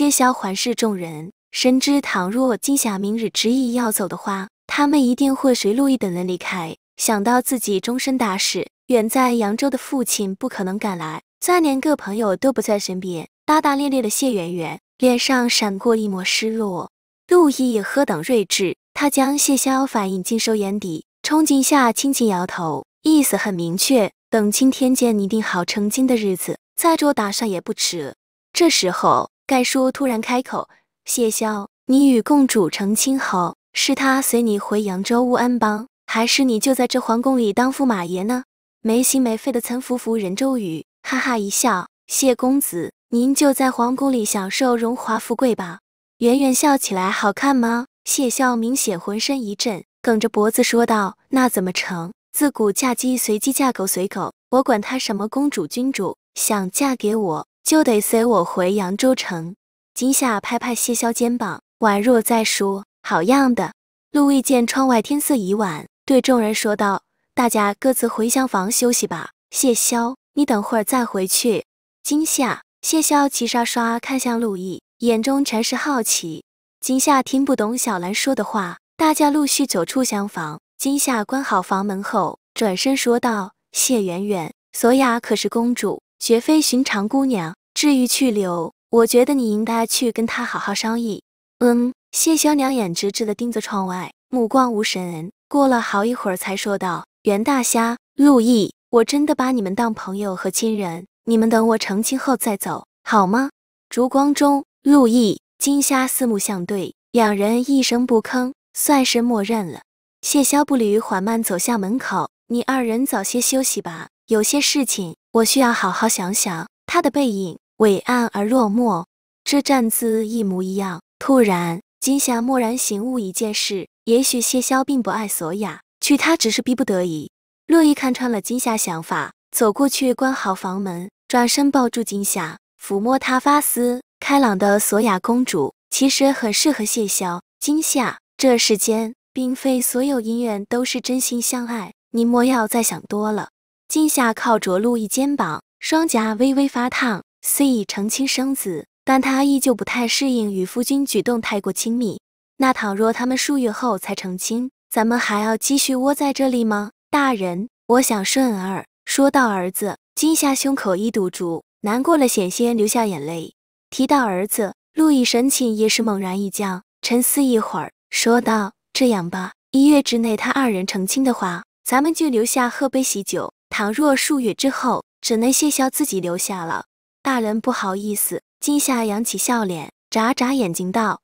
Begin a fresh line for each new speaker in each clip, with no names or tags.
谢霄环视众人，深知倘若金霞明日执意要走的话，他们一定会随陆毅等人离开。想到自己终身大事远在扬州的父亲不可能赶来，再连个朋友都不在身边，大大咧咧的谢圆圆脸上闪过一抹失落。陆毅也何等睿智，他将谢霄反应尽收眼底，冲金下轻轻摇头，意思很明确：等青天剑拟定好成亲的日子，再做打算也不迟。这时候。盖叔突然开口：“谢霄，你与公主成亲后，是她随你回扬州乌安帮，还是你就在这皇宫里当驸马爷呢？”没心没肺的岑福福任周瑜哈哈一笑：“谢公子，您就在皇宫里享受荣华富贵吧。”圆圆笑起来好看吗？谢霄明显浑身一震，梗着脖子说道：“那怎么成？自古嫁鸡随鸡，嫁狗随狗，我管他什么公主、君主，想嫁给我。”就得随我回扬州城。金夏拍拍谢霄肩膀，宛若在说：“好样的。”陆毅见窗外天色已晚，对众人说道：“大家各自回厢房休息吧。谢霄，你等会儿再回去。”金夏、谢霄齐刷刷看向陆毅，眼中全是好奇。金夏听不懂小兰说的话，大家陆续走出厢房。金夏关好房门后，转身说道：“谢媛媛，索雅可是公主。”绝非寻常姑娘。至于去留，我觉得你应该去跟他好好商议。嗯，谢霄娘眼直直的盯着窗外，目光无神。过了好一会儿，才说道：“袁大虾，陆毅，我真的把你们当朋友和亲人。你们等我成亲后再走，好吗？”烛光中，陆毅、金虾四目相对，两人一声不吭，算是默认了。谢霄步履缓慢走向门口：“你二人早些休息吧，有些事情。”我需要好好想想。他的背影伟岸而落寞，这站姿一模一样。突然，金夏蓦然醒悟一件事：也许谢霄并不爱索雅，娶她只是逼不得已。洛伊看穿了金夏想法，走过去关好房门，转身抱住金夏，抚摸她发丝。开朗的索雅公主其实很适合谢霄。金夏，这世间并非所有姻缘都是真心相爱，你莫要再想多了。今夏靠着陆毅肩膀，双颊微微发烫。虽已成亲生子，但她依旧不太适应与夫君举动太过亲密。那倘若他们数月后才成亲，咱们还要继续窝在这里吗？大人，我想顺儿。说到儿子，今夏胸口一堵住，难过了险些流下眼泪。提到儿子，陆毅神情也是猛然一僵，沉思一会儿，说道：“这样吧，一月之内他二人成亲的话，咱们就留下喝杯喜酒。”倘若数月之后只能谢霄自己留下了，大人不好意思。金夏扬起笑脸，眨眨眼睛道：“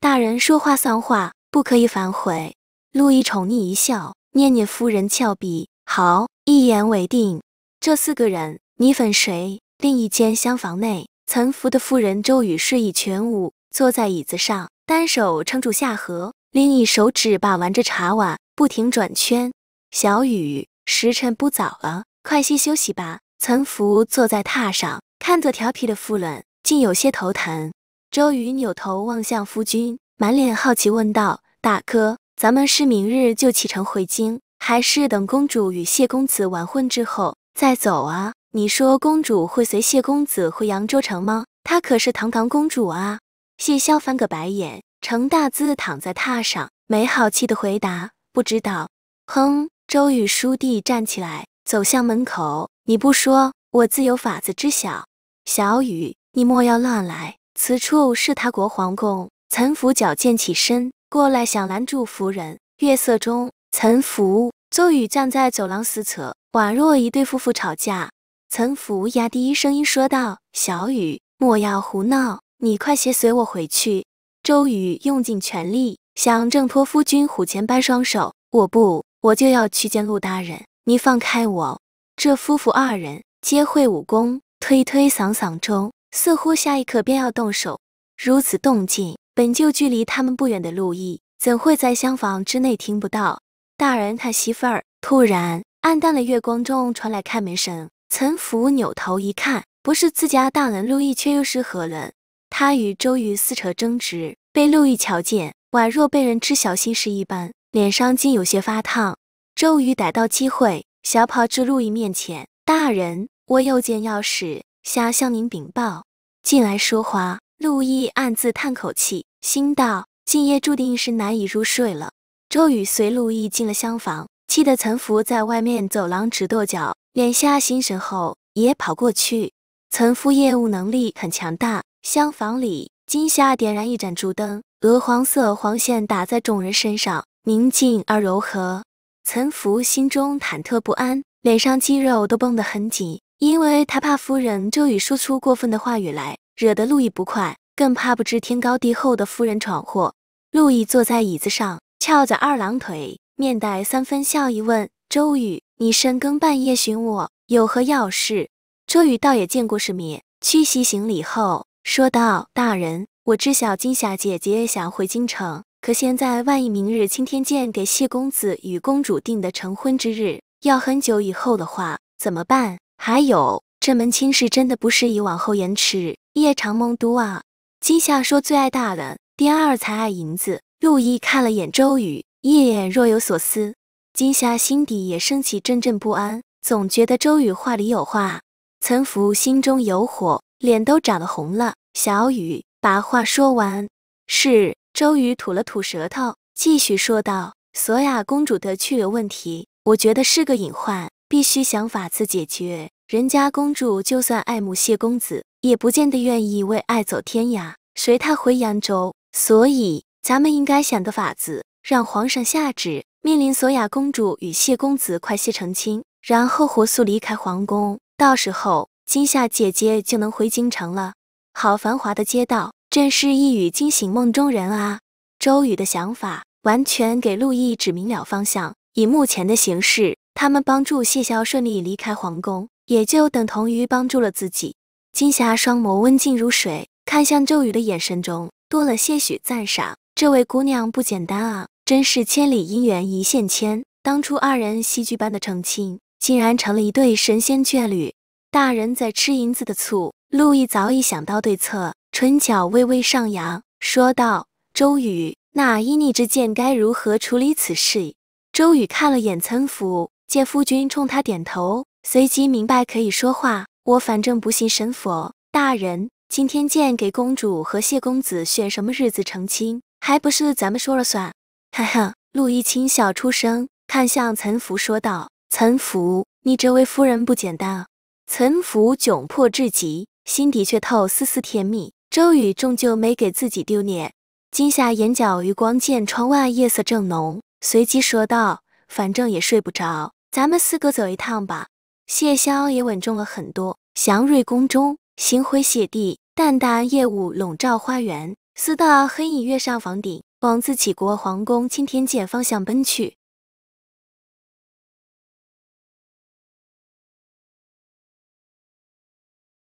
大人说话算话，不可以反悔。”陆毅宠溺一笑，念念夫人俏鼻：“好，一言为定。”这四个人，你粉谁？另一间厢房内，岑福的夫人周雨睡意全无，坐在椅子上，单手撑住下颌，另一手指把玩着茶碗，不停转圈。小雨。时辰不早了，快些休息吧。岑福坐在榻上，看着调皮的傅伦，竟有些头疼。周瑜扭头望向夫君，满脸好奇问道：“大哥，咱们是明日就启程回京，还是等公主与谢公子完婚之后再走啊？你说公主会随谢公子回扬州城吗？她可是堂堂公主啊！”谢霄翻个白眼，成大字躺在榻上，没好气的回答：“不知道。”哼。周宇倏地站起来，走向门口。你不说，我自有法子知晓。小雨，你莫要乱来。此处是他国皇宫。岑福矫健起身过来，想拦住夫人。月色中，岑福、周宇站在走廊四侧，宛若一对夫妇吵架。岑福压低声音说道：“小雨，莫要胡闹，你快些随我回去。”周宇用尽全力想挣脱夫君虎钳般双手，我不。我就要去见陆大人，你放开我！这夫妇二人皆会武功，推推搡搡中，似乎下一刻便要动手。如此动静，本就距离他们不远的陆毅，怎会在厢房之内听不到？大人，他媳妇儿！突然，暗淡的月光中传来开门声。岑福扭头一看，不是自家大人陆毅，却又是何人？他与周瑜撕扯争执，被陆毅瞧见，宛若被人知晓心事一般。脸上竟有些发烫。周宇逮到机会，小跑至陆毅面前：“大人，我又见要事想向您禀报，进来说话。”陆毅暗自叹口气，心道：“今夜注定是难以入睡了。”周宇随陆毅进了厢房，气得岑福在外面走廊直跺脚。敛下心神后，也跑过去。岑福业务能力很强大。厢房里，金夏点燃一盏烛灯，鹅黄色黄线打在众人身上。宁静而柔和，岑福心中忐忑不安，脸上肌肉都绷得很紧，因为他怕夫人周宇说出过分的话语来，惹得陆毅不快，更怕不知天高地厚的夫人闯祸。陆毅坐在椅子上，翘着二郎腿，面带三分笑意问周宇：“你深更半夜寻我，有何要事？”周宇倒也见过世面，屈膝行礼后说道：“大人，我知晓金霞姐姐想回京城。”可现在，万一明日青天剑给谢公子与公主定的成婚之日要很久以后的话，怎么办？还有，这门亲事真的不适宜往后延迟，夜长梦多啊！今夏说最爱大人，第二才爱银子。陆毅看了眼周宇，一眼若有所思。今夏心底也升起阵阵不安，总觉得周宇话里有话。岑福心中有火，脸都涨得红了。小雨把话说完，是。周瑜吐了吐舌头，继续说道：“索雅公主的去留问题，我觉得是个隐患，必须想法子解决。人家公主就算爱慕谢公子，也不见得愿意为爱走天涯，随他回扬州。所以，咱们应该想个法子，让皇上下旨，命令索雅公主与谢公子快些成亲，然后火速离开皇宫。到时候，金夏姐姐就能回京城了。好繁华的街道。”真是一语惊醒梦中人啊！周宇的想法完全给陆毅指明了方向。以目前的形势，他们帮助谢霄顺利离开皇宫，也就等同于帮助了自己。金霞双眸温静如水，看向周宇的眼神中多了些许赞赏。这位姑娘不简单啊！真是千里姻缘一线牵。当初二人戏剧般的成亲，竟然成了一对神仙眷侣。大人在吃银子的醋，陆毅早已想到对策。唇角微微上扬，说道：“周宇，那依你之见，该如何处理此事？”周宇看了眼岑福，见夫君冲他点头，随即明白可以说话。我反正不信神佛。大人，今天见给公主和谢公子选什么日子成亲，还不是咱们说了算？哈哈，陆一清笑出声，看向岑福说道：“岑福，你这位夫人不简单啊。”岑福窘迫至极，心底却透丝丝甜蜜。周宇终究没给自己丢脸。惊夏眼角余光见窗外夜色正浓，随即说道：“反正也睡不着，咱们四个走一趟吧。”谢霄也稳重了很多。祥瑞宫中，星辉泻地，淡淡夜雾笼罩花园。四道黑影跃上房顶，往自己国皇宫青天监方向奔去。